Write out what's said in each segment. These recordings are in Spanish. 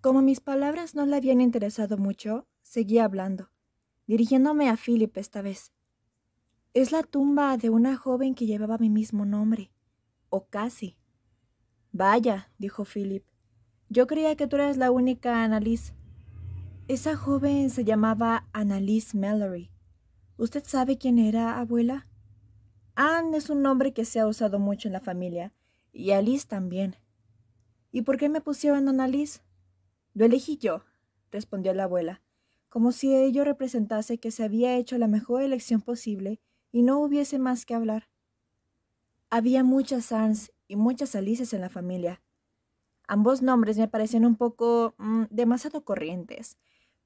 Como mis palabras no le habían interesado mucho, seguí hablando, dirigiéndome a Philip esta vez. Es la tumba de una joven que llevaba mi mismo nombre, o casi. Vaya, dijo Philip, yo creía que tú eras la única Annalise. Esa joven se llamaba Annalise Mallory. ¿Usted sabe quién era, abuela? Anne es un nombre que se ha usado mucho en la familia, y Alice también. ¿Y por qué me pusieron Annalise? Lo elegí yo, respondió la abuela, como si ello representase que se había hecho la mejor elección posible y no hubiese más que hablar. Había muchas Sans y muchas Alices en la familia. Ambos nombres me parecían un poco mm, demasiado corrientes,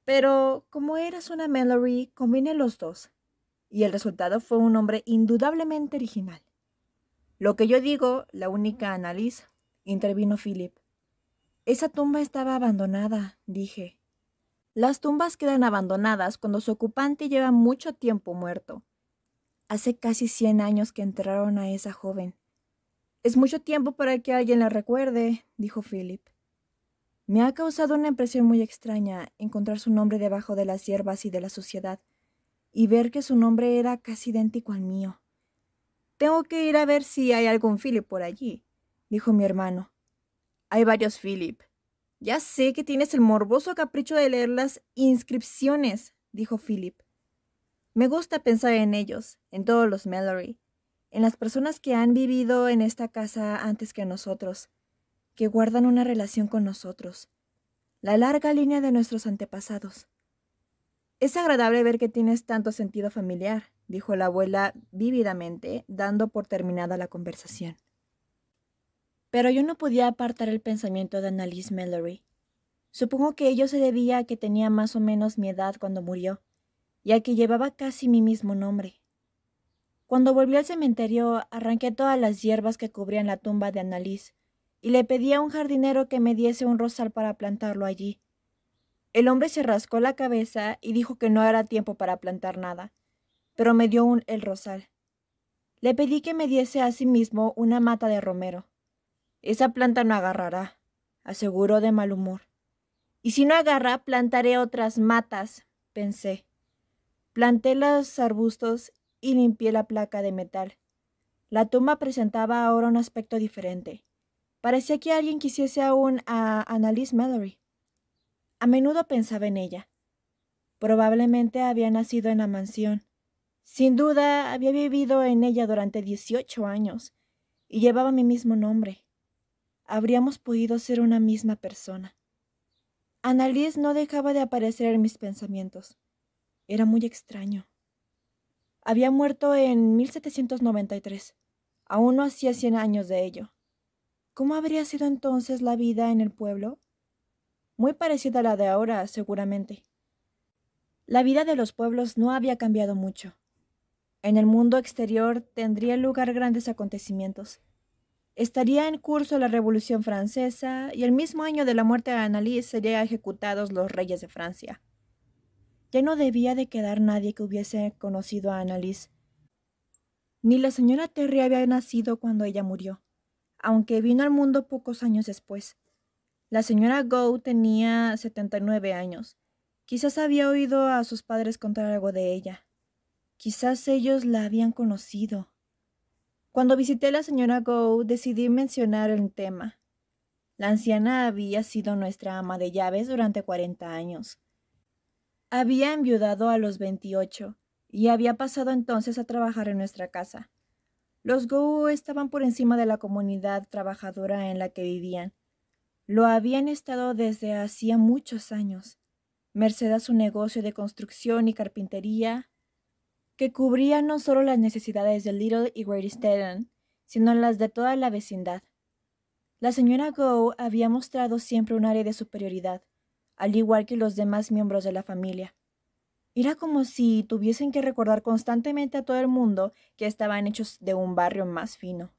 pero como eras una Mallory, combiné los dos, y el resultado fue un nombre indudablemente original. Lo que yo digo, la única análisis, intervino Philip. Esa tumba estaba abandonada, dije. Las tumbas quedan abandonadas cuando su ocupante lleva mucho tiempo muerto. Hace casi 100 años que enterraron a esa joven. Es mucho tiempo para que alguien la recuerde, dijo Philip. Me ha causado una impresión muy extraña encontrar su nombre debajo de las hierbas y de la suciedad, y ver que su nombre era casi idéntico al mío. Tengo que ir a ver si hay algún Philip por allí, dijo mi hermano. Hay varios Philip. Ya sé que tienes el morboso capricho de leer las inscripciones, dijo Philip. Me gusta pensar en ellos, en todos los Mallory, en las personas que han vivido en esta casa antes que nosotros, que guardan una relación con nosotros, la larga línea de nuestros antepasados. Es agradable ver que tienes tanto sentido familiar, dijo la abuela vívidamente, dando por terminada la conversación. Pero yo no podía apartar el pensamiento de Annalise Mallory. Supongo que ello se debía a que tenía más o menos mi edad cuando murió, y a que llevaba casi mi mismo nombre. Cuando volví al cementerio, arranqué todas las hierbas que cubrían la tumba de Annalise y le pedí a un jardinero que me diese un rosal para plantarlo allí. El hombre se rascó la cabeza y dijo que no era tiempo para plantar nada, pero me dio un, el rosal. Le pedí que me diese a sí mismo una mata de romero. Esa planta no agarrará, aseguró de mal humor. Y si no agarra, plantaré otras matas, pensé. Planté los arbustos y limpié la placa de metal. La tumba presentaba ahora un aspecto diferente. Parecía que alguien quisiese aún a Annalise Mallory. A menudo pensaba en ella. Probablemente había nacido en la mansión. Sin duda había vivido en ella durante 18 años y llevaba mi mismo nombre habríamos podido ser una misma persona. Annalise no dejaba de aparecer en mis pensamientos. Era muy extraño. Había muerto en 1793. Aún no hacía 100 años de ello. ¿Cómo habría sido entonces la vida en el pueblo? Muy parecida a la de ahora, seguramente. La vida de los pueblos no había cambiado mucho. En el mundo exterior tendría lugar grandes acontecimientos Estaría en curso la Revolución Francesa y el mismo año de la muerte de Annalise serían ejecutados los reyes de Francia. Ya no debía de quedar nadie que hubiese conocido a Annalise. Ni la señora Terry había nacido cuando ella murió, aunque vino al mundo pocos años después. La señora Gow tenía 79 años. Quizás había oído a sus padres contar algo de ella. Quizás ellos la habían conocido. Cuando visité a la señora Go, decidí mencionar el tema. La anciana había sido nuestra ama de llaves durante 40 años. Había enviudado a los 28 y había pasado entonces a trabajar en nuestra casa. Los Go estaban por encima de la comunidad trabajadora en la que vivían. Lo habían estado desde hacía muchos años, merced a su negocio de construcción y carpintería que cubría no solo las necesidades de Little y Great Staten, sino las de toda la vecindad. La señora Go había mostrado siempre un área de superioridad, al igual que los demás miembros de la familia. Era como si tuviesen que recordar constantemente a todo el mundo que estaban hechos de un barrio más fino.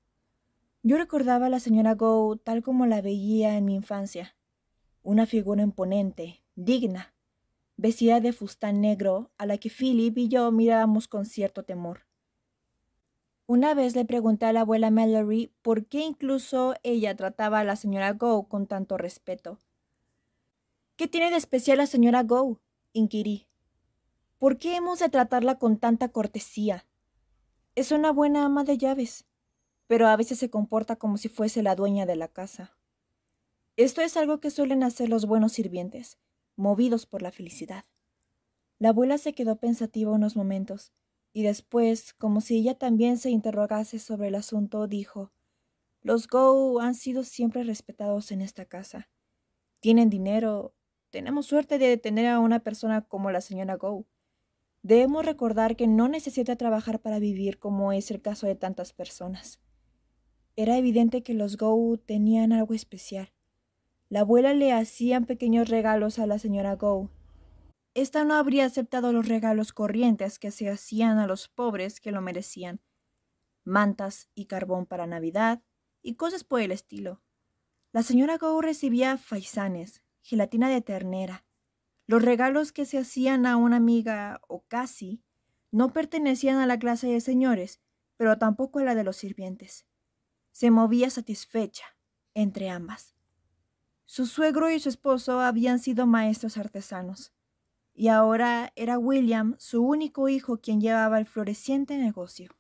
Yo recordaba a la señora Go tal como la veía en mi infancia, una figura imponente, digna, vestida de fustán negro, a la que Philip y yo mirábamos con cierto temor. Una vez le pregunté a la abuela Mallory por qué incluso ella trataba a la señora Go con tanto respeto. ¿Qué tiene de especial la señora Go? inquirí. ¿Por qué hemos de tratarla con tanta cortesía? Es una buena ama de llaves, pero a veces se comporta como si fuese la dueña de la casa. Esto es algo que suelen hacer los buenos sirvientes, movidos por la felicidad. La abuela se quedó pensativa unos momentos, y después, como si ella también se interrogase sobre el asunto, dijo Los Go han sido siempre respetados en esta casa. Tienen dinero. Tenemos suerte de tener a una persona como la señora Go. Debemos recordar que no necesita trabajar para vivir como es el caso de tantas personas. Era evidente que los Go tenían algo especial, la abuela le hacían pequeños regalos a la señora Gou. Esta no habría aceptado los regalos corrientes que se hacían a los pobres que lo merecían. Mantas y carbón para Navidad y cosas por el estilo. La señora Gou recibía faisanes, gelatina de ternera. Los regalos que se hacían a una amiga o casi no pertenecían a la clase de señores, pero tampoco a la de los sirvientes. Se movía satisfecha entre ambas. Su suegro y su esposo habían sido maestros artesanos, y ahora era William, su único hijo, quien llevaba el floreciente negocio.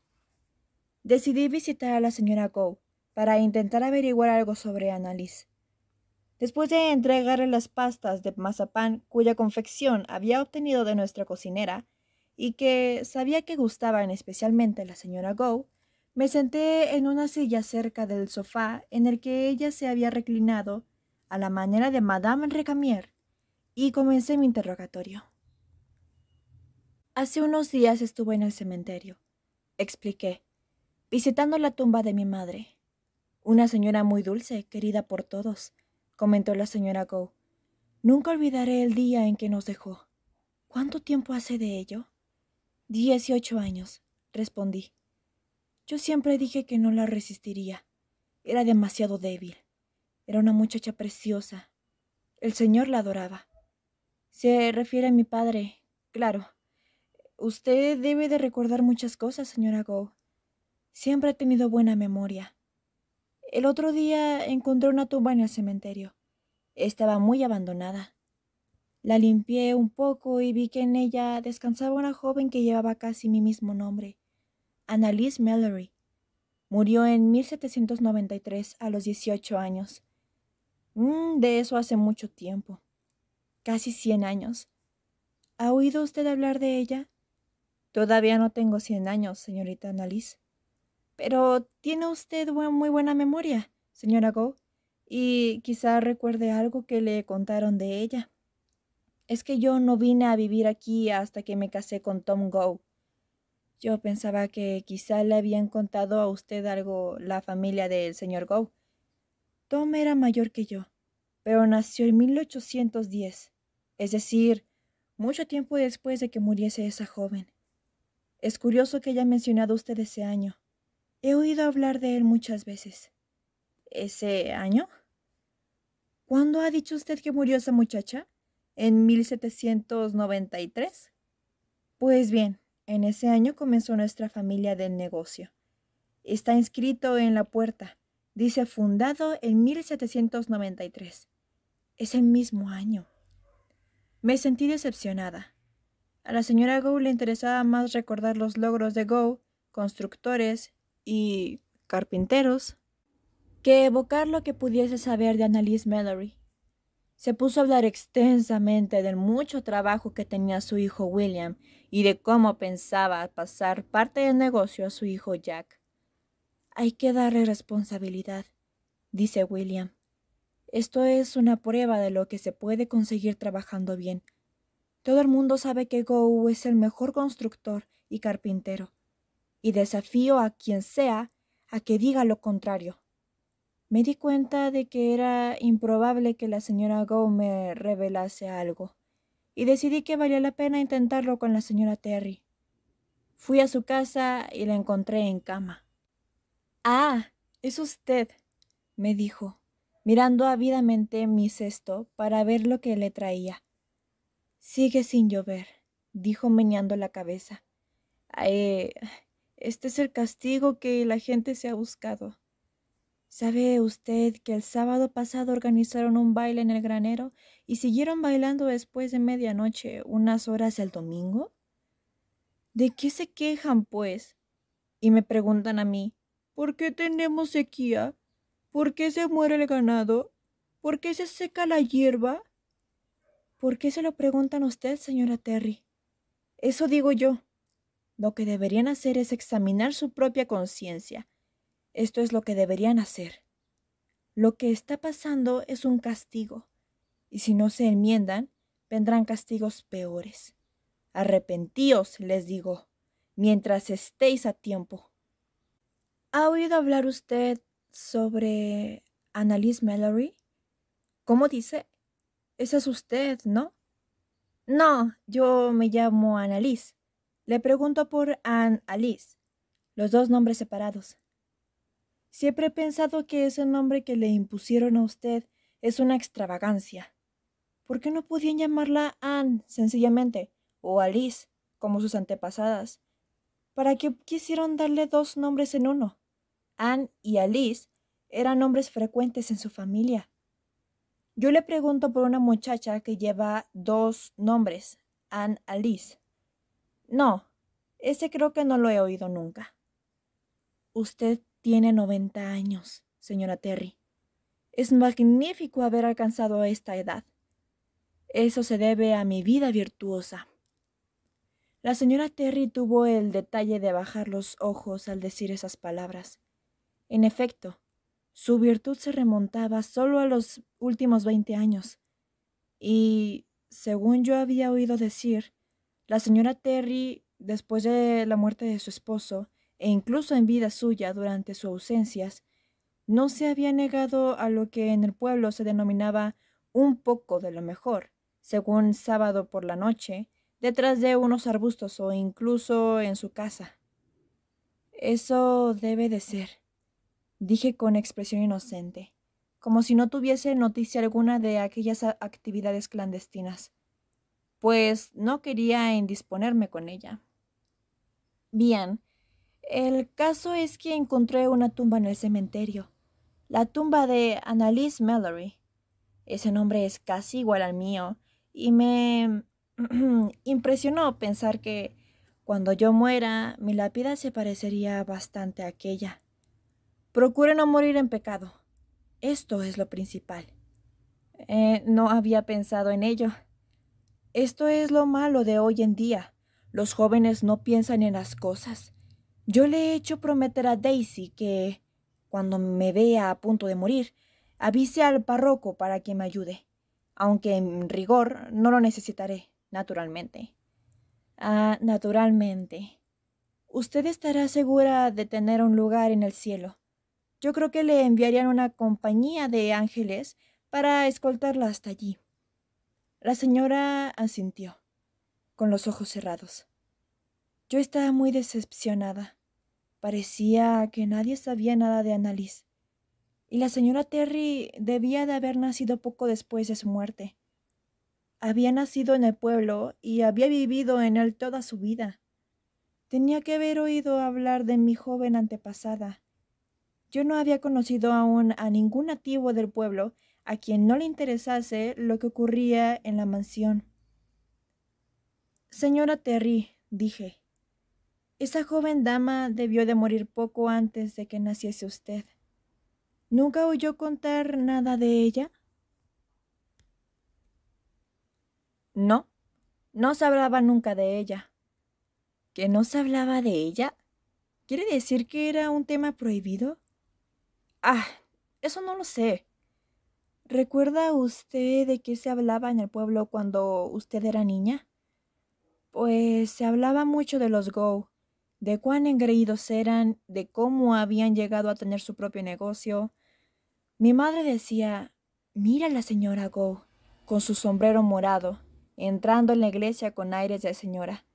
Decidí visitar a la señora Go para intentar averiguar algo sobre Annalise. Después de entregarle las pastas de mazapán cuya confección había obtenido de nuestra cocinera y que sabía que gustaban especialmente a la señora Go, me senté en una silla cerca del sofá en el que ella se había reclinado a la manera de Madame Recamier, y comencé mi interrogatorio. Hace unos días estuve en el cementerio, expliqué, visitando la tumba de mi madre. Una señora muy dulce, querida por todos, comentó la señora Go. Nunca olvidaré el día en que nos dejó. ¿Cuánto tiempo hace de ello? Dieciocho años, respondí. Yo siempre dije que no la resistiría. Era demasiado débil. Era una muchacha preciosa. El Señor la adoraba. Se refiere a mi padre, claro. Usted debe de recordar muchas cosas, señora Go. Siempre ha tenido buena memoria. El otro día encontré una tumba en el cementerio. Estaba muy abandonada. La limpié un poco y vi que en ella descansaba una joven que llevaba casi mi mismo nombre, Annalise Mallory. Murió en 1793 a los 18 años. Mm, de eso hace mucho tiempo, casi cien años. ¿Ha oído usted hablar de ella? Todavía no tengo cien años, señorita Annalise. Pero tiene usted muy buena memoria, señora Go, y quizá recuerde algo que le contaron de ella. Es que yo no vine a vivir aquí hasta que me casé con Tom Go. Yo pensaba que quizá le habían contado a usted algo la familia del señor Go Tom era mayor que yo, pero nació en 1810, es decir, mucho tiempo después de que muriese esa joven. Es curioso que haya mencionado usted ese año. He oído hablar de él muchas veces. ¿Ese año? ¿Cuándo ha dicho usted que murió esa muchacha? ¿En 1793? Pues bien, en ese año comenzó nuestra familia del negocio. Está inscrito en la puerta, Dice fundado en 1793, ese mismo año. Me sentí decepcionada. A la señora Go le interesaba más recordar los logros de Go, constructores y carpinteros, que evocar lo que pudiese saber de Annalise Mallory. Se puso a hablar extensamente del mucho trabajo que tenía su hijo William y de cómo pensaba pasar parte del negocio a su hijo Jack. Hay que darle responsabilidad, dice William. Esto es una prueba de lo que se puede conseguir trabajando bien. Todo el mundo sabe que Gou es el mejor constructor y carpintero, y desafío a quien sea a que diga lo contrario. Me di cuenta de que era improbable que la señora Gow me revelase algo, y decidí que valía la pena intentarlo con la señora Terry. Fui a su casa y la encontré en cama. Ah, es usted, me dijo, mirando ávidamente mi cesto para ver lo que le traía. Sigue sin llover, dijo meñando la cabeza. Eh, este es el castigo que la gente se ha buscado. ¿Sabe usted que el sábado pasado organizaron un baile en el granero y siguieron bailando después de medianoche unas horas el domingo? ¿De qué se quejan, pues? Y me preguntan a mí, ¿Por qué tenemos sequía? ¿Por qué se muere el ganado? ¿Por qué se seca la hierba? ¿Por qué se lo preguntan a usted, señora Terry? Eso digo yo. Lo que deberían hacer es examinar su propia conciencia. Esto es lo que deberían hacer. Lo que está pasando es un castigo, y si no se enmiendan, vendrán castigos peores. Arrepentíos, les digo, mientras estéis a tiempo. ¿Ha oído hablar usted sobre Annalise Mallory? ¿Cómo dice? Esa es usted, ¿no? No, yo me llamo Annalise. Le pregunto por Ann Alice, los dos nombres separados. Siempre he pensado que ese nombre que le impusieron a usted es una extravagancia. ¿Por qué no podían llamarla Ann sencillamente, o Alice, como sus antepasadas? ¿Para qué quisieron darle dos nombres en uno? Anne y Alice eran nombres frecuentes en su familia. Yo le pregunto por una muchacha que lleva dos nombres, Anne Alice. No, ese creo que no lo he oído nunca. Usted tiene 90 años, señora Terry. Es magnífico haber alcanzado esta edad. Eso se debe a mi vida virtuosa. La señora Terry tuvo el detalle de bajar los ojos al decir esas palabras. En efecto, su virtud se remontaba solo a los últimos veinte años. Y, según yo había oído decir, la señora Terry, después de la muerte de su esposo, e incluso en vida suya durante sus ausencias, no se había negado a lo que en el pueblo se denominaba un poco de lo mejor, según sábado por la noche, detrás de unos arbustos o incluso en su casa. Eso debe de ser dije con expresión inocente, como si no tuviese noticia alguna de aquellas actividades clandestinas, pues no quería indisponerme con ella. Bien, el caso es que encontré una tumba en el cementerio, la tumba de Annalise Mallory. Ese nombre es casi igual al mío y me impresionó pensar que cuando yo muera mi lápida se parecería bastante a aquella. Procure no morir en pecado. Esto es lo principal. Eh, no había pensado en ello. Esto es lo malo de hoy en día. Los jóvenes no piensan en las cosas. Yo le he hecho prometer a Daisy que, cuando me vea a punto de morir, avise al párroco para que me ayude, aunque en rigor no lo necesitaré, naturalmente. Ah, naturalmente. Usted estará segura de tener un lugar en el cielo. Yo creo que le enviarían una compañía de ángeles para escoltarla hasta allí. La señora asintió, con los ojos cerrados. Yo estaba muy decepcionada. Parecía que nadie sabía nada de Annalise. Y la señora Terry debía de haber nacido poco después de su muerte. Había nacido en el pueblo y había vivido en él toda su vida. Tenía que haber oído hablar de mi joven antepasada, yo no había conocido aún a ningún nativo del pueblo a quien no le interesase lo que ocurría en la mansión. Señora Terry, dije, esa joven dama debió de morir poco antes de que naciese usted. ¿Nunca oyó contar nada de ella? No, no se hablaba nunca de ella. ¿Que no se hablaba de ella? ¿Quiere decir que era un tema prohibido? Ah, eso no lo sé. ¿Recuerda usted de qué se hablaba en el pueblo cuando usted era niña? Pues se hablaba mucho de los Go, de cuán engreídos eran, de cómo habían llegado a tener su propio negocio. Mi madre decía, mira a la señora Go, con su sombrero morado, entrando en la iglesia con aires de señora.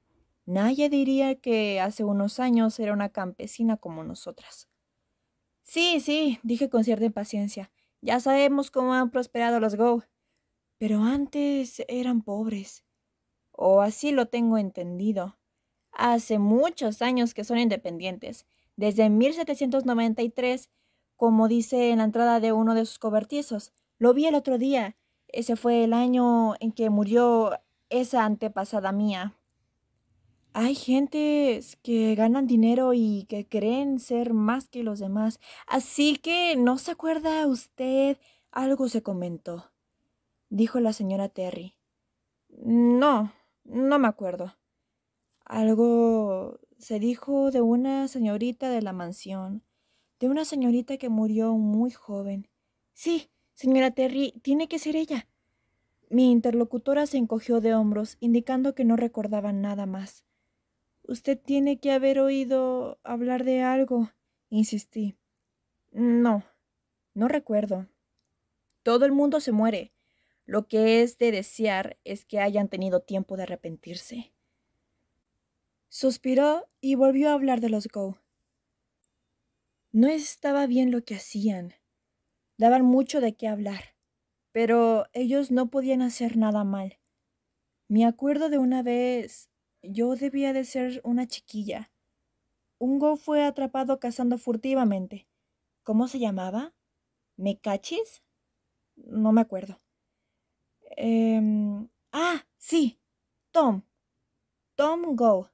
Nadie diría que hace unos años era una campesina como nosotras. Sí, sí, dije con cierta impaciencia. Ya sabemos cómo han prosperado los Go. Pero antes eran pobres. O así lo tengo entendido. Hace muchos años que son independientes. Desde 1793, como dice en la entrada de uno de sus cobertizos. Lo vi el otro día. Ese fue el año en que murió esa antepasada mía. Hay gentes que ganan dinero y que creen ser más que los demás. Así que, ¿no se acuerda usted? Algo se comentó, dijo la señora Terry. No, no me acuerdo. Algo se dijo de una señorita de la mansión, de una señorita que murió muy joven. Sí, señora Terry, tiene que ser ella. Mi interlocutora se encogió de hombros, indicando que no recordaba nada más. Usted tiene que haber oído hablar de algo, insistí. No, no recuerdo. Todo el mundo se muere. Lo que es de desear es que hayan tenido tiempo de arrepentirse. Suspiró y volvió a hablar de los Go. No estaba bien lo que hacían. Daban mucho de qué hablar, pero ellos no podían hacer nada mal. Me acuerdo de una vez yo debía de ser una chiquilla. Un go fue atrapado cazando furtivamente. ¿Cómo se llamaba? ¿Me cachis? No me acuerdo. Em, ah, sí, Tom. Tom Go.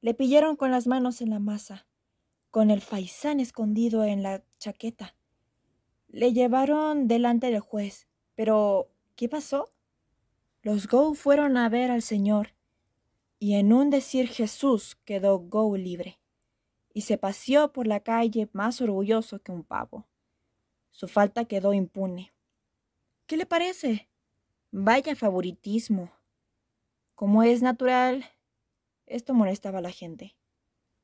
Le pillaron con las manos en la masa, con el faisán escondido en la chaqueta. Le llevaron delante del juez. Pero, ¿qué pasó? Los Go fueron a ver al señor y en un decir Jesús quedó Go libre, y se paseó por la calle más orgulloso que un pavo. Su falta quedó impune. ¿Qué le parece? Vaya favoritismo. Como es natural, esto molestaba a la gente.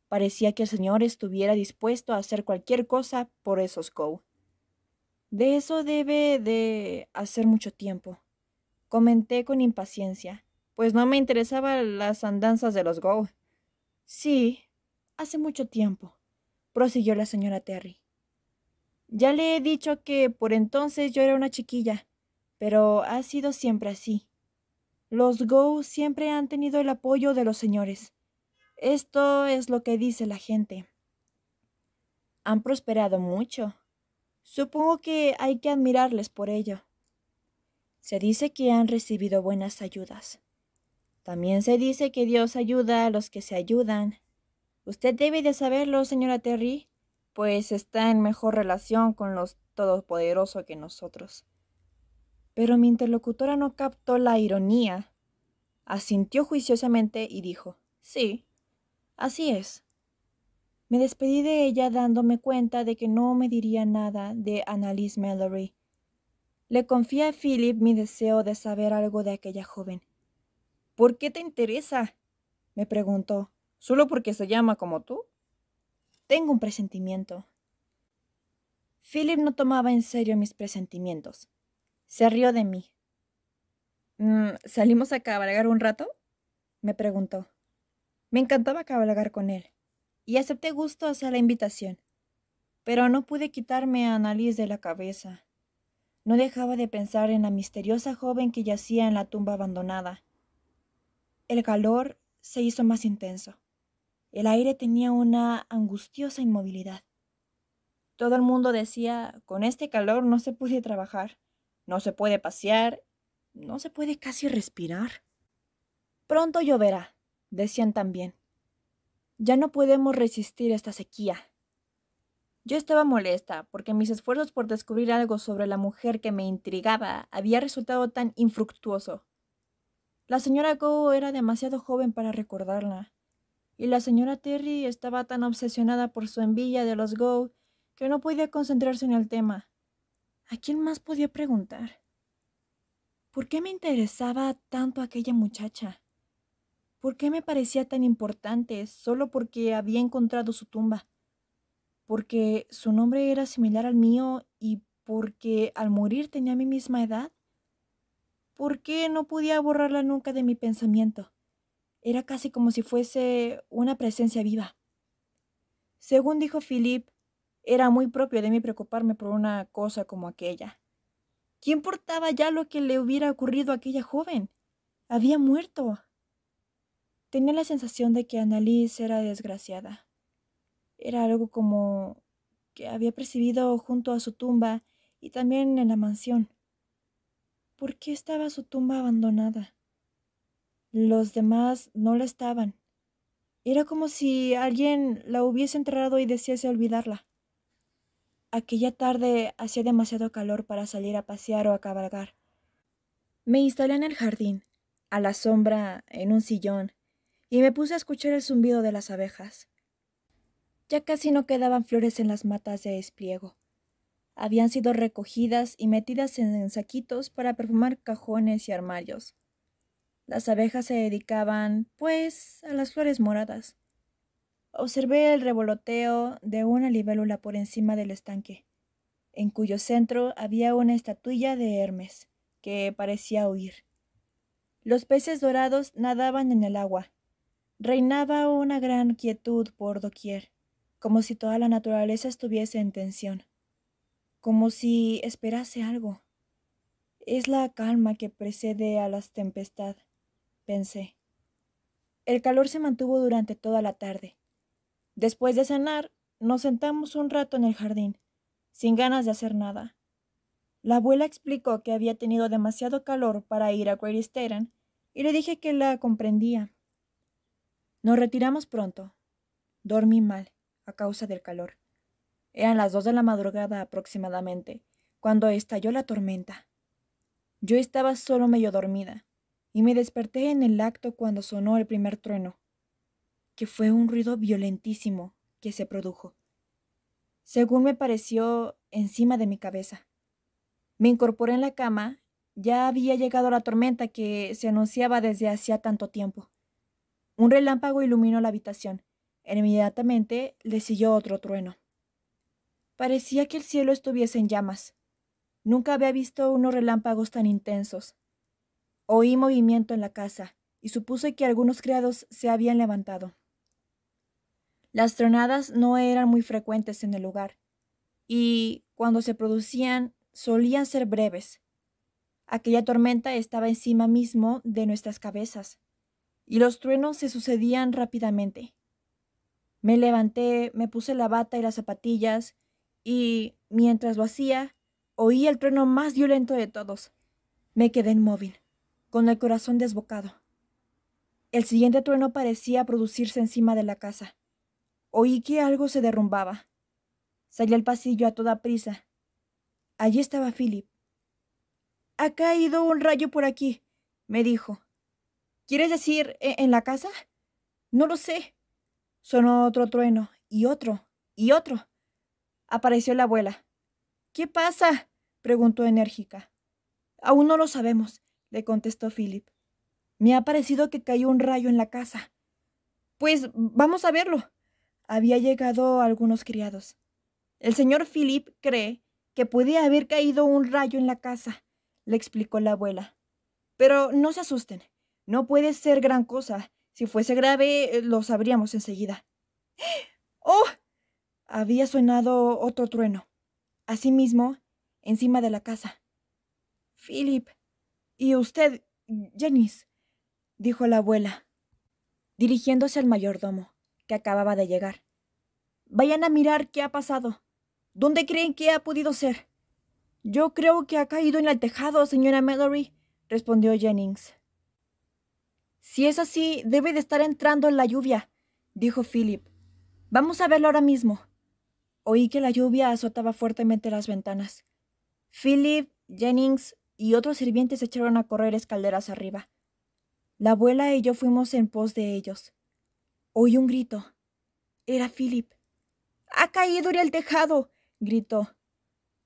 Parecía que el señor estuviera dispuesto a hacer cualquier cosa por esos Go. De eso debe de hacer mucho tiempo, comenté con impaciencia pues no me interesaban las andanzas de los Go. Sí, hace mucho tiempo, prosiguió la señora Terry. Ya le he dicho que por entonces yo era una chiquilla, pero ha sido siempre así. Los Go siempre han tenido el apoyo de los señores. Esto es lo que dice la gente. Han prosperado mucho. Supongo que hay que admirarles por ello. Se dice que han recibido buenas ayudas. También se dice que Dios ayuda a los que se ayudan. Usted debe de saberlo, señora Terry, pues está en mejor relación con los Todopoderosos que nosotros. Pero mi interlocutora no captó la ironía. Asintió juiciosamente y dijo, sí, así es. Me despedí de ella dándome cuenta de que no me diría nada de Annalise Mallory. Le confié a Philip mi deseo de saber algo de aquella joven. ¿Por qué te interesa? me preguntó. ¿Solo porque se llama como tú? Tengo un presentimiento. Philip no tomaba en serio mis presentimientos. Se rió de mí. Mm, ¿Salimos a cabalgar un rato? me preguntó. Me encantaba cabalgar con él, y acepté gustosa la invitación. Pero no pude quitarme a Annalise de la cabeza. No dejaba de pensar en la misteriosa joven que yacía en la tumba abandonada, el calor se hizo más intenso. El aire tenía una angustiosa inmovilidad. Todo el mundo decía, con este calor no se puede trabajar, no se puede pasear, no se puede casi respirar. Pronto lloverá, decían también. Ya no podemos resistir esta sequía. Yo estaba molesta porque mis esfuerzos por descubrir algo sobre la mujer que me intrigaba había resultado tan infructuoso. La señora Go era demasiado joven para recordarla, y la señora Terry estaba tan obsesionada por su envidia de los Go que no podía concentrarse en el tema. ¿A quién más podía preguntar? ¿Por qué me interesaba tanto aquella muchacha? ¿Por qué me parecía tan importante solo porque había encontrado su tumba? ¿Porque su nombre era similar al mío y porque al morir tenía mi misma edad? ¿Por qué no podía borrarla nunca de mi pensamiento? Era casi como si fuese una presencia viva. Según dijo Philip, era muy propio de mí preocuparme por una cosa como aquella. ¿Quién importaba ya lo que le hubiera ocurrido a aquella joven? Había muerto. Tenía la sensación de que Annalise era desgraciada. Era algo como que había percibido junto a su tumba y también en la mansión. ¿por qué estaba su tumba abandonada? Los demás no la estaban. Era como si alguien la hubiese enterrado y desease olvidarla. Aquella tarde hacía demasiado calor para salir a pasear o a cabalgar. Me instalé en el jardín, a la sombra, en un sillón, y me puse a escuchar el zumbido de las abejas. Ya casi no quedaban flores en las matas de espliego habían sido recogidas y metidas en saquitos para perfumar cajones y armarios. Las abejas se dedicaban, pues, a las flores moradas. Observé el revoloteo de una libélula por encima del estanque, en cuyo centro había una estatuilla de Hermes, que parecía huir. Los peces dorados nadaban en el agua. Reinaba una gran quietud por doquier, como si toda la naturaleza estuviese en tensión como si esperase algo. Es la calma que precede a la tempestad, pensé. El calor se mantuvo durante toda la tarde. Después de cenar, nos sentamos un rato en el jardín, sin ganas de hacer nada. La abuela explicó que había tenido demasiado calor para ir a Queristeran y le dije que la comprendía. Nos retiramos pronto. Dormí mal a causa del calor. Eran las dos de la madrugada aproximadamente, cuando estalló la tormenta. Yo estaba solo medio dormida, y me desperté en el acto cuando sonó el primer trueno, que fue un ruido violentísimo que se produjo. Según me pareció, encima de mi cabeza. Me incorporé en la cama, ya había llegado la tormenta que se anunciaba desde hacía tanto tiempo. Un relámpago iluminó la habitación. Inmediatamente le siguió otro trueno. Parecía que el cielo estuviese en llamas. Nunca había visto unos relámpagos tan intensos. Oí movimiento en la casa y supuse que algunos criados se habían levantado. Las tronadas no eran muy frecuentes en el lugar, y cuando se producían solían ser breves. Aquella tormenta estaba encima mismo de nuestras cabezas, y los truenos se sucedían rápidamente. Me levanté, me puse la bata y las zapatillas, y, mientras lo hacía, oí el trueno más violento de todos. Me quedé inmóvil, con el corazón desbocado. El siguiente trueno parecía producirse encima de la casa. Oí que algo se derrumbaba. Salí al pasillo a toda prisa. Allí estaba Philip. Ha caído un rayo por aquí, me dijo. ¿Quieres decir e-, en la casa? No lo sé. Sonó otro trueno, y otro, y otro. Apareció la abuela. ¿Qué pasa? preguntó enérgica. Aún no lo sabemos, le contestó Philip. Me ha parecido que cayó un rayo en la casa. Pues vamos a verlo. Había llegado algunos criados. El señor Philip cree que podía haber caído un rayo en la casa, le explicó la abuela. Pero no se asusten. No puede ser gran cosa. Si fuese grave, eh, lo sabríamos enseguida. ¡Oh! había sonado otro trueno. Asimismo, encima de la casa. Philip. Y usted, Jennings? dijo la abuela, dirigiéndose al mayordomo, que acababa de llegar. Vayan a mirar qué ha pasado. ¿Dónde creen que ha podido ser? Yo creo que ha caído en el tejado, señora Mallory, respondió Jennings. Si es así, debe de estar entrando en la lluvia, dijo Philip. Vamos a verlo ahora mismo. Oí que la lluvia azotaba fuertemente las ventanas. Philip, Jennings y otros sirvientes echaron a correr escaleras arriba. La abuela y yo fuimos en pos de ellos. Oí un grito. Era Philip. ¡Ha caído el tejado! gritó.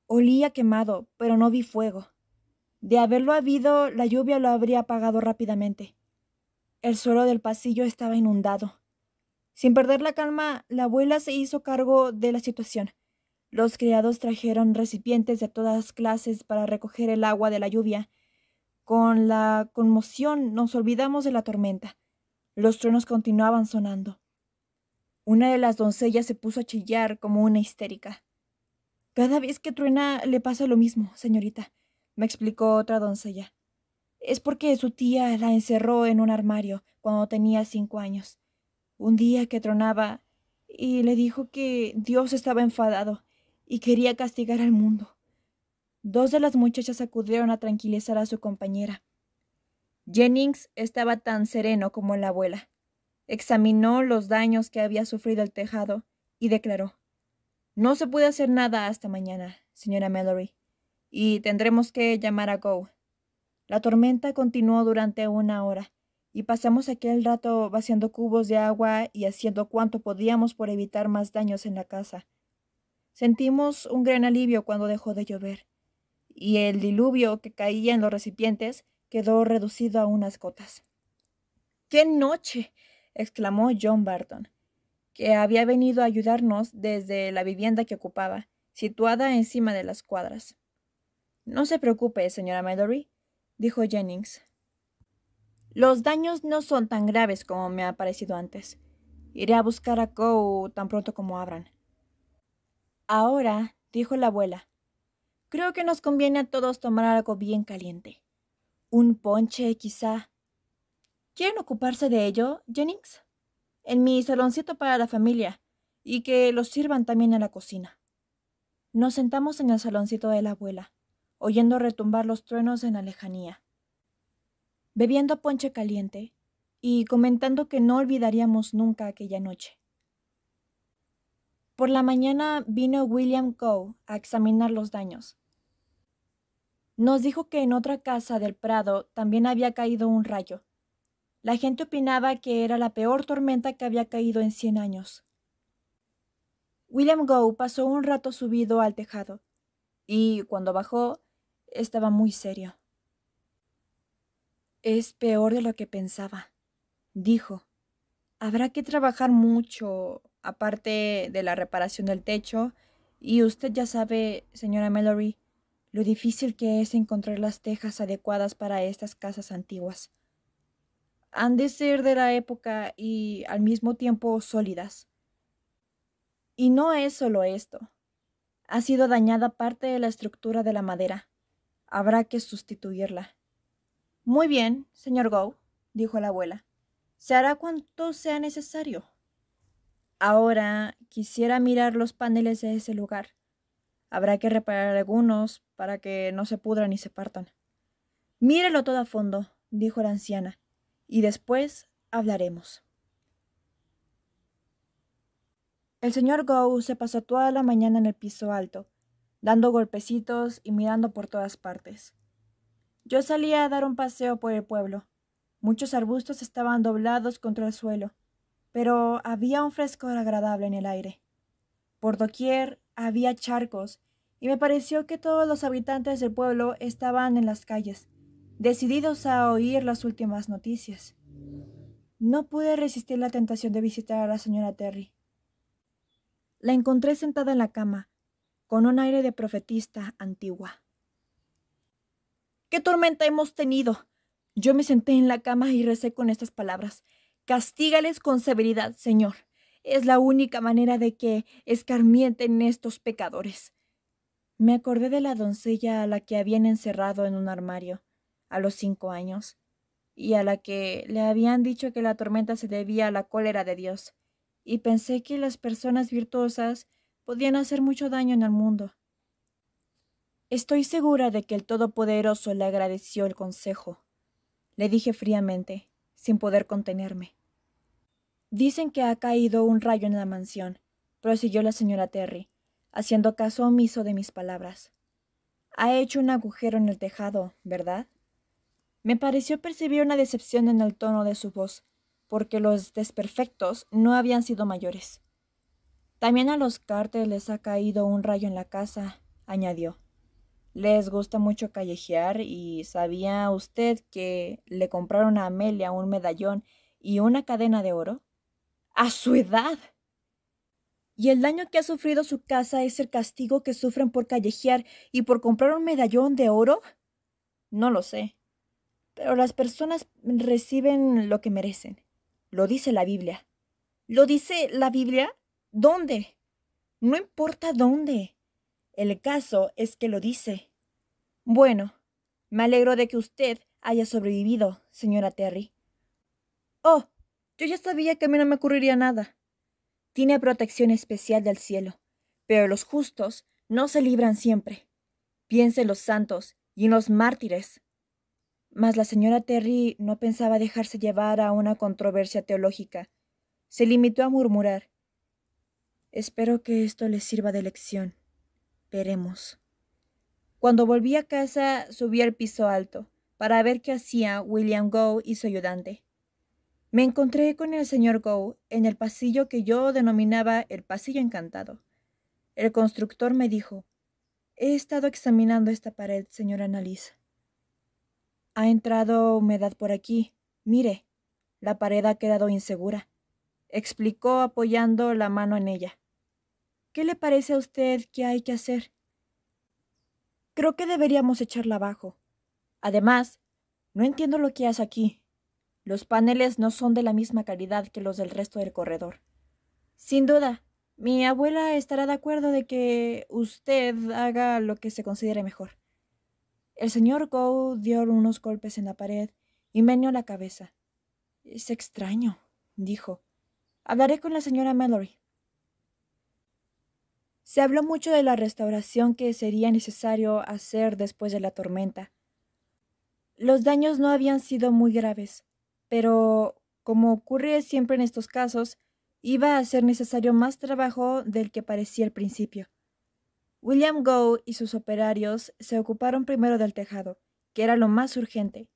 Olía quemado, pero no vi fuego. De haberlo habido, la lluvia lo habría apagado rápidamente. El suelo del pasillo estaba inundado. Sin perder la calma, la abuela se hizo cargo de la situación. Los criados trajeron recipientes de todas clases para recoger el agua de la lluvia. Con la conmoción nos olvidamos de la tormenta. Los truenos continuaban sonando. Una de las doncellas se puso a chillar como una histérica. Cada vez que truena le pasa lo mismo, señorita, me explicó otra doncella. Es porque su tía la encerró en un armario cuando tenía cinco años un día que tronaba y le dijo que Dios estaba enfadado y quería castigar al mundo. Dos de las muchachas acudieron a tranquilizar a su compañera. Jennings estaba tan sereno como la abuela. Examinó los daños que había sufrido el tejado y declaró No se puede hacer nada hasta mañana, señora Mallory, y tendremos que llamar a Go. La tormenta continuó durante una hora y pasamos aquel rato vaciando cubos de agua y haciendo cuanto podíamos por evitar más daños en la casa. Sentimos un gran alivio cuando dejó de llover, y el diluvio que caía en los recipientes quedó reducido a unas gotas. ¡Qué noche! exclamó John Barton, que había venido a ayudarnos desde la vivienda que ocupaba, situada encima de las cuadras. No se preocupe, señora Mallory, dijo Jennings. Los daños no son tan graves como me ha parecido antes. Iré a buscar a Coe tan pronto como abran. Ahora, dijo la abuela, creo que nos conviene a todos tomar algo bien caliente. Un ponche, quizá. ¿Quieren ocuparse de ello, Jennings? En mi saloncito para la familia, y que los sirvan también en la cocina. Nos sentamos en el saloncito de la abuela, oyendo retumbar los truenos en la lejanía bebiendo ponche caliente y comentando que no olvidaríamos nunca aquella noche. Por la mañana vino William Coe a examinar los daños. Nos dijo que en otra casa del Prado también había caído un rayo. La gente opinaba que era la peor tormenta que había caído en 100 años. William Gow pasó un rato subido al tejado y, cuando bajó, estaba muy serio. Es peor de lo que pensaba, dijo. Habrá que trabajar mucho, aparte de la reparación del techo, y usted ya sabe, señora Mallory, lo difícil que es encontrar las tejas adecuadas para estas casas antiguas. Han de ser de la época y al mismo tiempo sólidas. Y no es solo esto. Ha sido dañada parte de la estructura de la madera. Habrá que sustituirla. Muy bien, señor Gou», dijo la abuela. Se hará cuanto sea necesario. Ahora quisiera mirar los paneles de ese lugar. Habrá que reparar algunos para que no se pudran y se partan. Mírelo todo a fondo, dijo la anciana, y después hablaremos. El señor Gou se pasó toda la mañana en el piso alto, dando golpecitos y mirando por todas partes. Yo salía a dar un paseo por el pueblo. Muchos arbustos estaban doblados contra el suelo, pero había un frescor agradable en el aire. Por doquier había charcos, y me pareció que todos los habitantes del pueblo estaban en las calles, decididos a oír las últimas noticias. No pude resistir la tentación de visitar a la señora Terry. La encontré sentada en la cama, con un aire de profetista antigua. ¿Qué tormenta hemos tenido? Yo me senté en la cama y recé con estas palabras. Castígales con severidad, Señor. Es la única manera de que escarmienten estos pecadores. Me acordé de la doncella a la que habían encerrado en un armario a los cinco años, y a la que le habían dicho que la tormenta se debía a la cólera de Dios, y pensé que las personas virtuosas podían hacer mucho daño en el mundo. Estoy segura de que el Todopoderoso le agradeció el consejo. Le dije fríamente, sin poder contenerme. Dicen que ha caído un rayo en la mansión, prosiguió la señora Terry, haciendo caso omiso de mis palabras. Ha hecho un agujero en el tejado, ¿verdad? Me pareció percibir una decepción en el tono de su voz, porque los desperfectos no habían sido mayores. También a los Carter les ha caído un rayo en la casa, añadió. Les gusta mucho callejear y ¿sabía usted que le compraron a Amelia un medallón y una cadena de oro? ¡A su edad! Y el daño que ha sufrido su casa es el castigo que sufren por callejear y por comprar un medallón de oro? No lo sé. Pero las personas reciben lo que merecen. Lo dice la Biblia. ¿Lo dice la Biblia? ¿Dónde? No importa dónde. El caso es que lo dice. Bueno, me alegro de que usted haya sobrevivido, señora Terry. Oh, yo ya sabía que a mí no me ocurriría nada. Tiene protección especial del cielo, pero los justos no se libran siempre. Piense en los santos y en los mártires. Mas la señora Terry no pensaba dejarse llevar a una controversia teológica. Se limitó a murmurar. Espero que esto le sirva de lección veremos. Cuando volví a casa, subí al piso alto para ver qué hacía William Gow y su ayudante. Me encontré con el señor Gow en el pasillo que yo denominaba el pasillo encantado. El constructor me dijo, he estado examinando esta pared, señora Annalise. Ha entrado humedad por aquí. Mire, la pared ha quedado insegura, explicó apoyando la mano en ella. ¿Qué le parece a usted que hay que hacer? Creo que deberíamos echarla abajo. Además, no entiendo lo que hace aquí. Los paneles no son de la misma calidad que los del resto del corredor. Sin duda, mi abuela estará de acuerdo de que usted haga lo que se considere mejor. El señor Gow dio unos golpes en la pared y meneó la cabeza. Es extraño, dijo. Hablaré con la señora Mallory. Se habló mucho de la restauración que sería necesario hacer después de la tormenta. Los daños no habían sido muy graves, pero, como ocurre siempre en estos casos, iba a ser necesario más trabajo del que parecía al principio. William Go y sus operarios se ocuparon primero del tejado, que era lo más urgente,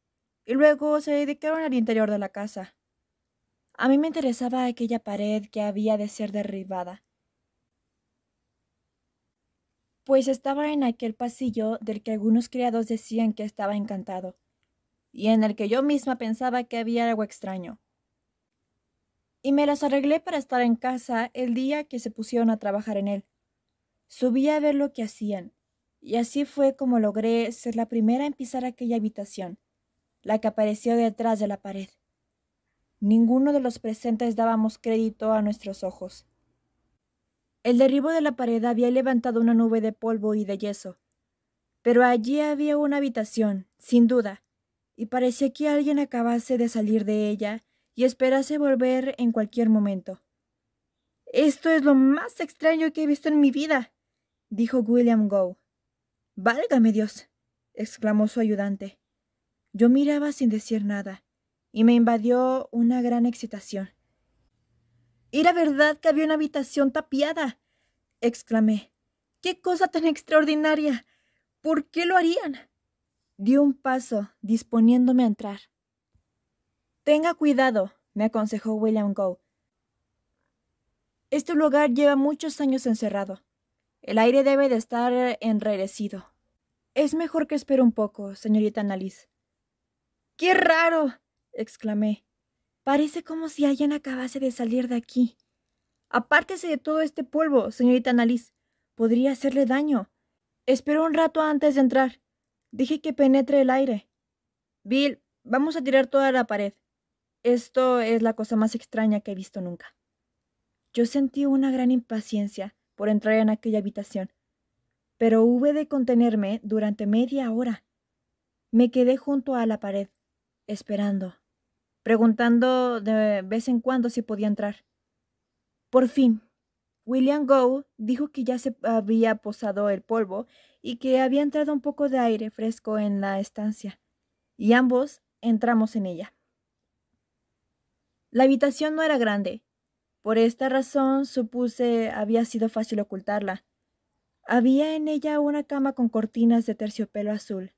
y luego se dedicaron al interior de la casa. A mí me interesaba aquella pared que había de ser derribada pues estaba en aquel pasillo del que algunos criados decían que estaba encantado, y en el que yo misma pensaba que había algo extraño. Y me las arreglé para estar en casa el día que se pusieron a trabajar en él. Subí a ver lo que hacían, y así fue como logré ser la primera en pisar aquella habitación, la que apareció detrás de la pared. Ninguno de los presentes dábamos crédito a nuestros ojos. El derribo de la pared había levantado una nube de polvo y de yeso. Pero allí había una habitación, sin duda, y parecía que alguien acabase de salir de ella y esperase volver en cualquier momento. Esto es lo más extraño que he visto en mi vida, dijo William Gow. Válgame Dios, exclamó su ayudante. Yo miraba sin decir nada, y me invadió una gran excitación. Era verdad que había una habitación tapiada, exclamé. ¡Qué cosa tan extraordinaria! ¿Por qué lo harían? Di un paso, disponiéndome a entrar. Tenga cuidado, me aconsejó William Gow. Este lugar lleva muchos años encerrado. El aire debe de estar enrarecido. Es mejor que espere un poco, señorita Annalise. ¡Qué raro! exclamé. Parece como si alguien acabase de salir de aquí. Apártese de todo este polvo, señorita Annalise. Podría hacerle daño. Esperó un rato antes de entrar. Dije que penetre el aire. Bill, vamos a tirar toda la pared. Esto es la cosa más extraña que he visto nunca. Yo sentí una gran impaciencia por entrar en aquella habitación, pero hube de contenerme durante media hora. Me quedé junto a la pared, esperando preguntando de vez en cuando si podía entrar. Por fin, William Gow dijo que ya se había posado el polvo y que había entrado un poco de aire fresco en la estancia, y ambos entramos en ella. La habitación no era grande. Por esta razón supuse había sido fácil ocultarla. Había en ella una cama con cortinas de terciopelo azul,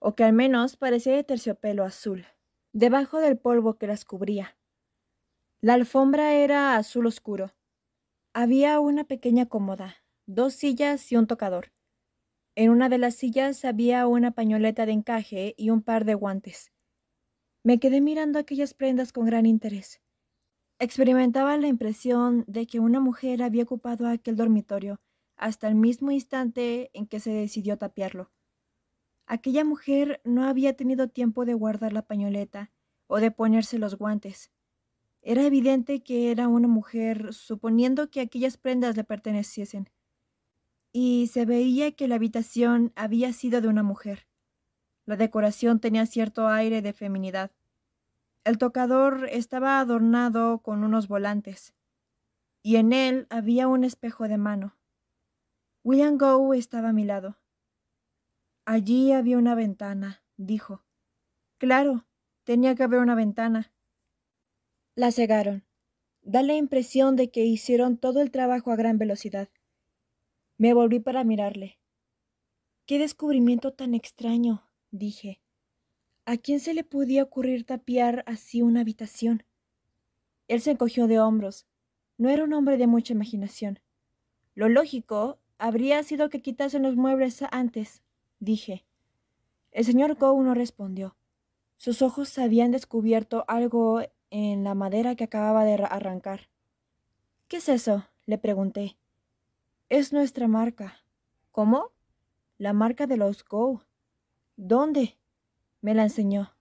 o que al menos parecía de terciopelo azul debajo del polvo que las cubría. La alfombra era azul oscuro. Había una pequeña cómoda, dos sillas y un tocador. En una de las sillas había una pañoleta de encaje y un par de guantes. Me quedé mirando aquellas prendas con gran interés. Experimentaba la impresión de que una mujer había ocupado aquel dormitorio hasta el mismo instante en que se decidió tapiarlo. Aquella mujer no había tenido tiempo de guardar la pañoleta o de ponerse los guantes. Era evidente que era una mujer, suponiendo que aquellas prendas le perteneciesen. Y se veía que la habitación había sido de una mujer. La decoración tenía cierto aire de feminidad. El tocador estaba adornado con unos volantes, y en él había un espejo de mano. William Gow estaba a mi lado. Allí había una ventana, dijo. Claro, tenía que haber una ventana. La cegaron. Da la impresión de que hicieron todo el trabajo a gran velocidad. Me volví para mirarle. Qué descubrimiento tan extraño, dije. ¿A quién se le podía ocurrir tapiar así una habitación? Él se encogió de hombros. No era un hombre de mucha imaginación. Lo lógico habría sido que quitasen los muebles antes, dije. El señor Gou no respondió. Sus ojos habían descubierto algo en la madera que acababa de arrancar. ¿Qué es eso? le pregunté. Es nuestra marca. ¿Cómo? La marca de los Gou. ¿Dónde? Me la enseñó.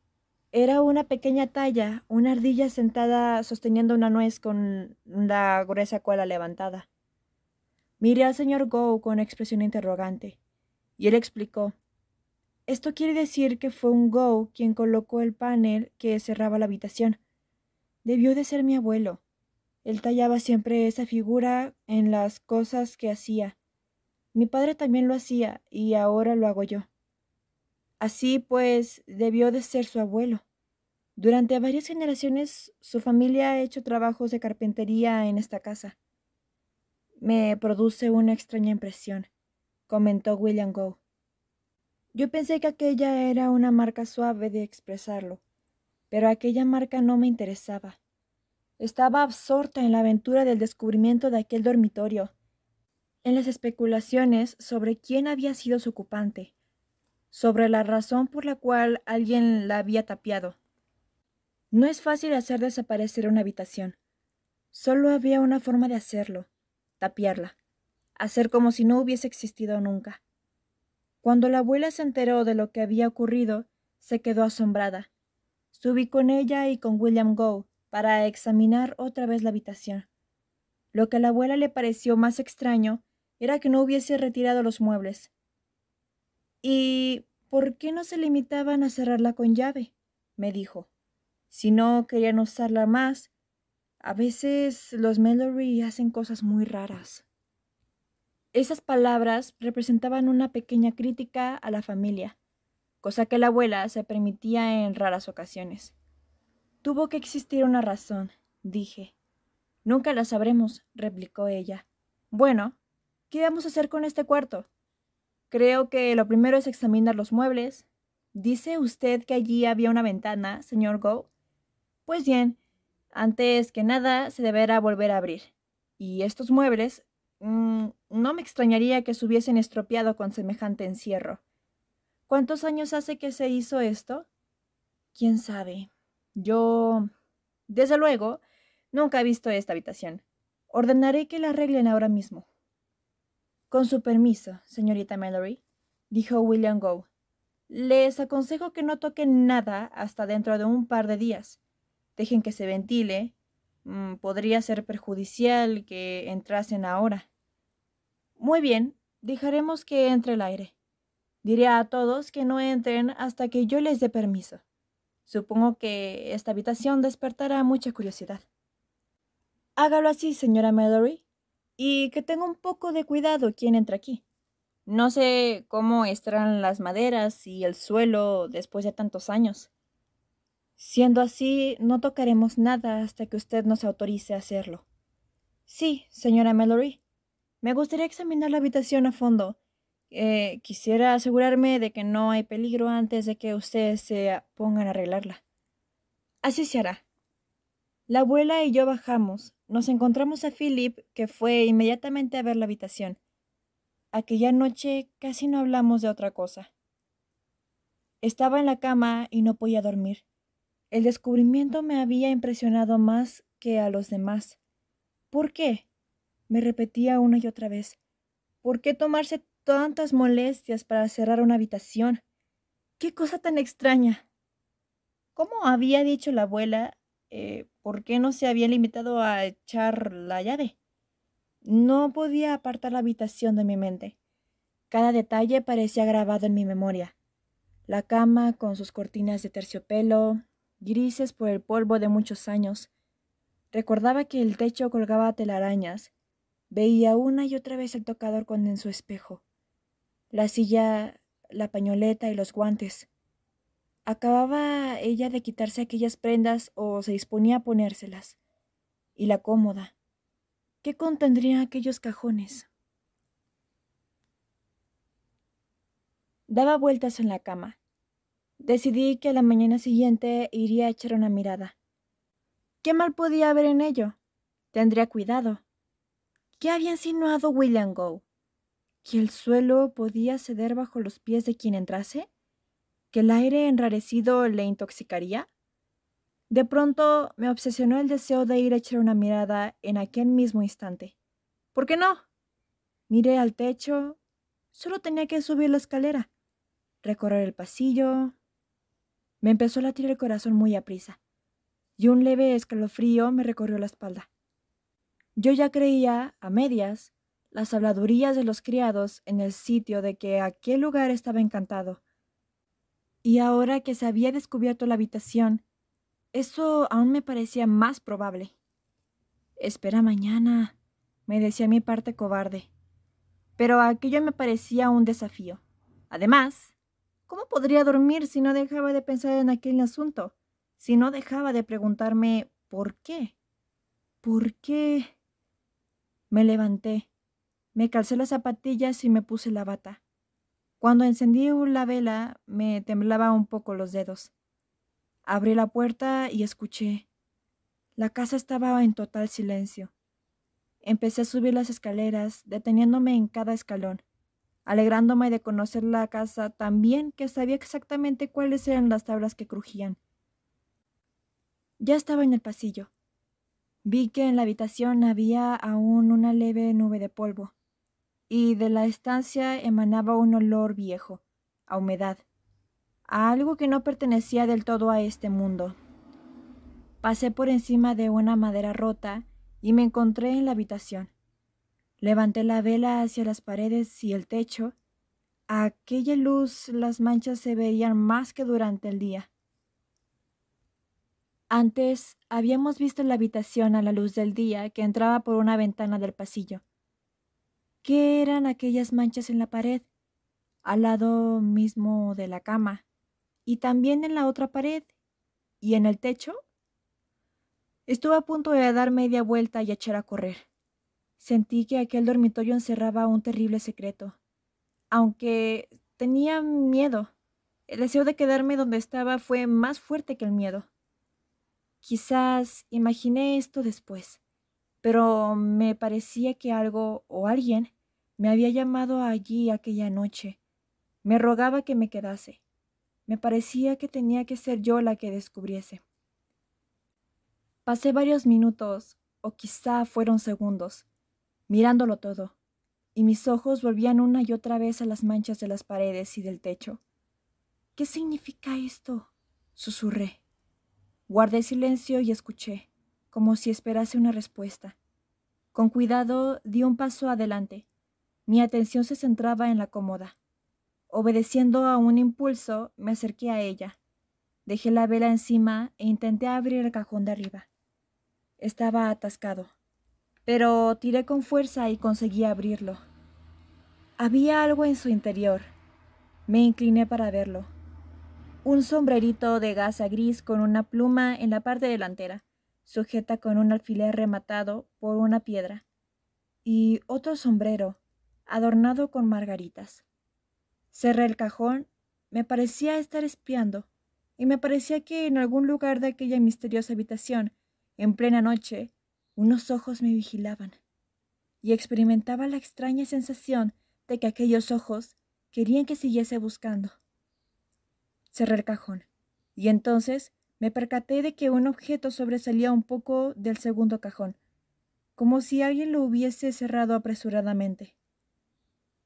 Era una pequeña talla, una ardilla sentada sosteniendo una nuez con la gruesa cola levantada. Miré al señor Gou con expresión interrogante. Y él explicó, esto quiere decir que fue un Go quien colocó el panel que cerraba la habitación. Debió de ser mi abuelo. Él tallaba siempre esa figura en las cosas que hacía. Mi padre también lo hacía y ahora lo hago yo. Así pues, debió de ser su abuelo. Durante varias generaciones su familia ha hecho trabajos de carpintería en esta casa. Me produce una extraña impresión comentó William Gough. Yo pensé que aquella era una marca suave de expresarlo, pero aquella marca no me interesaba. Estaba absorta en la aventura del descubrimiento de aquel dormitorio, en las especulaciones sobre quién había sido su ocupante, sobre la razón por la cual alguien la había tapiado. No es fácil hacer desaparecer una habitación. Solo había una forma de hacerlo, tapiarla hacer como si no hubiese existido nunca. Cuando la abuela se enteró de lo que había ocurrido, se quedó asombrada. Subí con ella y con William Goh para examinar otra vez la habitación. Lo que a la abuela le pareció más extraño era que no hubiese retirado los muebles. ¿Y por qué no se limitaban a cerrarla con llave? me dijo. Si no querían usarla más, a veces los Mallory hacen cosas muy raras. Esas palabras representaban una pequeña crítica a la familia, cosa que la abuela se permitía en raras ocasiones. Tuvo que existir una razón, dije. Nunca la sabremos, replicó ella. Bueno, ¿qué vamos a hacer con este cuarto? Creo que lo primero es examinar los muebles. ¿Dice usted que allí había una ventana, señor Go? Pues bien, antes que nada se deberá volver a abrir. Y estos muebles Mm, no me extrañaría que se hubiesen estropeado con semejante encierro. ¿Cuántos años hace que se hizo esto? ¿Quién sabe? Yo... Desde luego, nunca he visto esta habitación. Ordenaré que la arreglen ahora mismo. Con su permiso, señorita Mallory, dijo William Gow. Les aconsejo que no toquen nada hasta dentro de un par de días. Dejen que se ventile Mm, podría ser perjudicial que entrasen ahora. Muy bien, dejaremos que entre el aire. Diré a todos que no entren hasta que yo les dé permiso. Supongo que esta habitación despertará mucha curiosidad. Hágalo así, señora Mallory, y que tenga un poco de cuidado quien entra aquí. No sé cómo estarán las maderas y el suelo después de tantos años. Siendo así, no tocaremos nada hasta que usted nos autorice a hacerlo. Sí, señora Mallory. Me gustaría examinar la habitación a fondo. Eh, quisiera asegurarme de que no hay peligro antes de que ustedes se pongan a arreglarla. Así se hará. La abuela y yo bajamos. Nos encontramos a Philip, que fue inmediatamente a ver la habitación. Aquella noche casi no hablamos de otra cosa. Estaba en la cama y no podía dormir. El descubrimiento me había impresionado más que a los demás. ¿Por qué? me repetía una y otra vez. ¿Por qué tomarse tantas molestias para cerrar una habitación? ¡Qué cosa tan extraña! ¿Cómo había dicho la abuela, eh, ¿por qué no se había limitado a echar la llave? No podía apartar la habitación de mi mente. Cada detalle parecía grabado en mi memoria. La cama con sus cortinas de terciopelo, grises por el polvo de muchos años. Recordaba que el techo colgaba telarañas. Veía una y otra vez el tocador con en su espejo. La silla, la pañoleta y los guantes. Acababa ella de quitarse aquellas prendas o se disponía a ponérselas. Y la cómoda. ¿Qué contendrían aquellos cajones? Daba vueltas en la cama. Decidí que a la mañana siguiente iría a echar una mirada. ¿Qué mal podía haber en ello? Tendría cuidado. ¿Qué había insinuado William Go? ¿Que el suelo podía ceder bajo los pies de quien entrase? ¿Que el aire enrarecido le intoxicaría? De pronto me obsesionó el deseo de ir a echar una mirada en aquel mismo instante. ¿Por qué no? Miré al techo. Solo tenía que subir la escalera, recorrer el pasillo, me empezó a latir el corazón muy a prisa, y un leve escalofrío me recorrió la espalda. Yo ya creía, a medias, las habladurías de los criados en el sitio de que aquel lugar estaba encantado. Y ahora que se había descubierto la habitación, eso aún me parecía más probable. Espera mañana, me decía mi parte cobarde. Pero aquello me parecía un desafío. Además, ¿Cómo podría dormir si no dejaba de pensar en aquel asunto? Si no dejaba de preguntarme ¿por qué? ¿Por qué? Me levanté, me calcé las zapatillas y me puse la bata. Cuando encendí la vela me temblaba un poco los dedos. Abrí la puerta y escuché. La casa estaba en total silencio. Empecé a subir las escaleras, deteniéndome en cada escalón alegrándome de conocer la casa tan bien que sabía exactamente cuáles eran las tablas que crujían. Ya estaba en el pasillo. Vi que en la habitación había aún una leve nube de polvo, y de la estancia emanaba un olor viejo, a humedad, a algo que no pertenecía del todo a este mundo. Pasé por encima de una madera rota y me encontré en la habitación. Levanté la vela hacia las paredes y el techo. aquella luz las manchas se veían más que durante el día. Antes habíamos visto la habitación a la luz del día que entraba por una ventana del pasillo. ¿Qué eran aquellas manchas en la pared? Al lado mismo de la cama. Y también en la otra pared. ¿Y en el techo? Estuve a punto de dar media vuelta y echar a correr. Sentí que aquel dormitorio encerraba un terrible secreto, aunque tenía miedo. El deseo de quedarme donde estaba fue más fuerte que el miedo. Quizás imaginé esto después, pero me parecía que algo o alguien me había llamado allí aquella noche. Me rogaba que me quedase. Me parecía que tenía que ser yo la que descubriese. Pasé varios minutos, o quizá fueron segundos, mirándolo todo, y mis ojos volvían una y otra vez a las manchas de las paredes y del techo. ¿Qué significa esto? susurré. Guardé silencio y escuché, como si esperase una respuesta. Con cuidado di un paso adelante. Mi atención se centraba en la cómoda. Obedeciendo a un impulso, me acerqué a ella. Dejé la vela encima e intenté abrir el cajón de arriba. Estaba atascado pero tiré con fuerza y conseguí abrirlo. Había algo en su interior. Me incliné para verlo. Un sombrerito de gasa gris con una pluma en la parte delantera, sujeta con un alfiler rematado por una piedra, y otro sombrero, adornado con margaritas. Cerré el cajón, me parecía estar espiando, y me parecía que en algún lugar de aquella misteriosa habitación, en plena noche, unos ojos me vigilaban y experimentaba la extraña sensación de que aquellos ojos querían que siguiese buscando. Cerré el cajón y entonces me percaté de que un objeto sobresalía un poco del segundo cajón, como si alguien lo hubiese cerrado apresuradamente.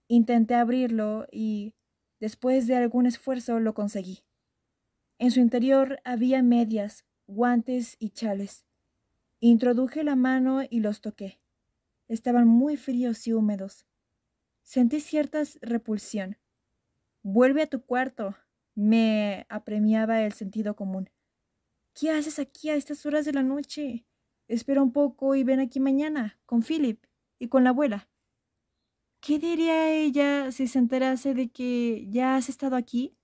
Intenté abrirlo y, después de algún esfuerzo, lo conseguí. En su interior había medias, guantes y chales. Introduje la mano y los toqué. Estaban muy fríos y húmedos. Sentí cierta repulsión. Vuelve a tu cuarto, me apremiaba el sentido común. ¿Qué haces aquí a estas horas de la noche? Espera un poco y ven aquí mañana, con Philip y con la abuela. ¿Qué diría ella si se enterase de que ya has estado aquí?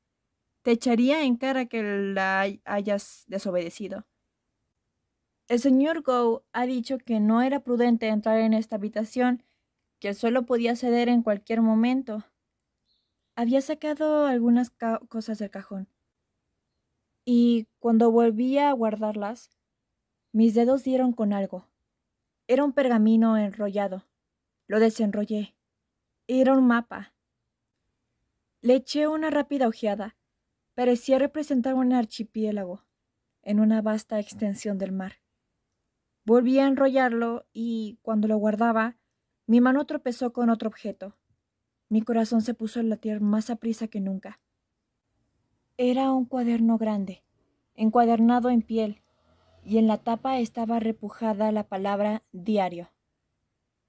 Te echaría en cara que la hayas desobedecido. El señor Go ha dicho que no era prudente entrar en esta habitación, que el suelo podía ceder en cualquier momento. Había sacado algunas cosas del cajón. Y cuando volví a guardarlas, mis dedos dieron con algo. Era un pergamino enrollado. Lo desenrollé. Era un mapa. Le eché una rápida ojeada. Parecía representar un archipiélago en una vasta extensión del mar. Volví a enrollarlo y, cuando lo guardaba, mi mano tropezó con otro objeto. Mi corazón se puso a latir más aprisa que nunca. Era un cuaderno grande, encuadernado en piel, y en la tapa estaba repujada la palabra diario.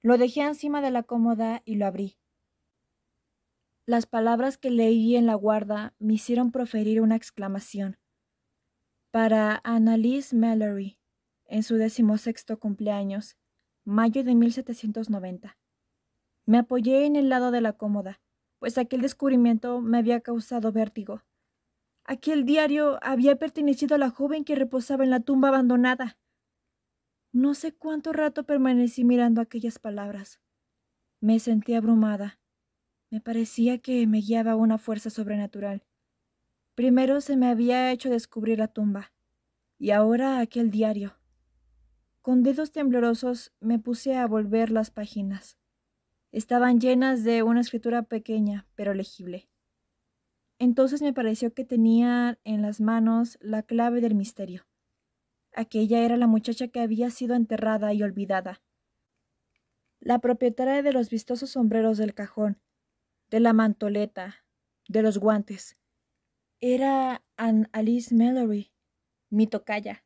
Lo dejé encima de la cómoda y lo abrí. Las palabras que leí en la guarda me hicieron proferir una exclamación. Para Annalise Mallory en su decimosexto cumpleaños, mayo de 1790. Me apoyé en el lado de la cómoda, pues aquel descubrimiento me había causado vértigo. Aquel diario había pertenecido a la joven que reposaba en la tumba abandonada. No sé cuánto rato permanecí mirando aquellas palabras. Me sentí abrumada. Me parecía que me guiaba una fuerza sobrenatural. Primero se me había hecho descubrir la tumba, y ahora aquel diario. Con dedos temblorosos me puse a volver las páginas. Estaban llenas de una escritura pequeña, pero legible. Entonces me pareció que tenía en las manos la clave del misterio. Aquella era la muchacha que había sido enterrada y olvidada. La propietaria de los vistosos sombreros del cajón, de la mantoleta, de los guantes. Era Ann Alice Mallory, mi tocaya.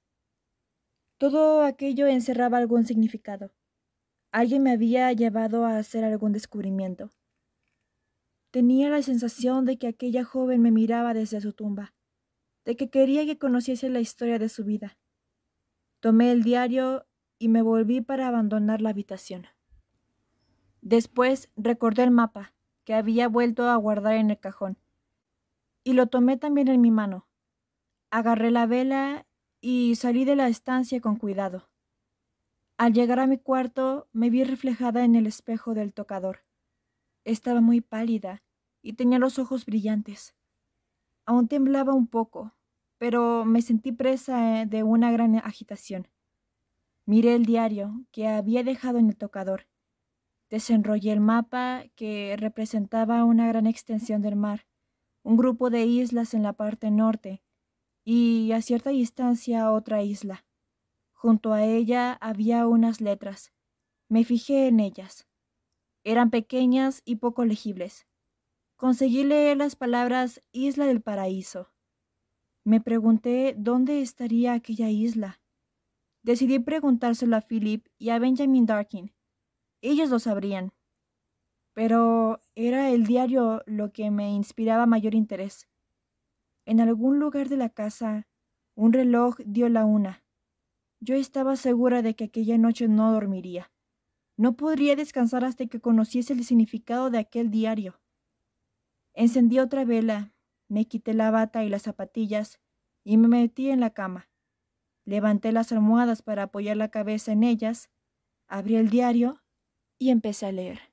Todo aquello encerraba algún significado. Alguien me había llevado a hacer algún descubrimiento. Tenía la sensación de que aquella joven me miraba desde su tumba, de que quería que conociese la historia de su vida. Tomé el diario y me volví para abandonar la habitación. Después recordé el mapa que había vuelto a guardar en el cajón y lo tomé también en mi mano. Agarré la vela y salí de la estancia con cuidado. Al llegar a mi cuarto me vi reflejada en el espejo del tocador. Estaba muy pálida y tenía los ojos brillantes. Aún temblaba un poco, pero me sentí presa eh, de una gran agitación. Miré el diario que había dejado en el tocador. Desenrollé el mapa que representaba una gran extensión del mar, un grupo de islas en la parte norte y a cierta distancia otra isla. Junto a ella había unas letras. Me fijé en ellas. Eran pequeñas y poco legibles. Conseguí leer las palabras Isla del Paraíso. Me pregunté dónde estaría aquella isla. Decidí preguntárselo a Philip y a Benjamin Darkin. Ellos lo sabrían. Pero era el diario lo que me inspiraba mayor interés. En algún lugar de la casa, un reloj dio la una. Yo estaba segura de que aquella noche no dormiría. No podría descansar hasta que conociese el significado de aquel diario. Encendí otra vela, me quité la bata y las zapatillas y me metí en la cama. Levanté las almohadas para apoyar la cabeza en ellas, abrí el diario y empecé a leer.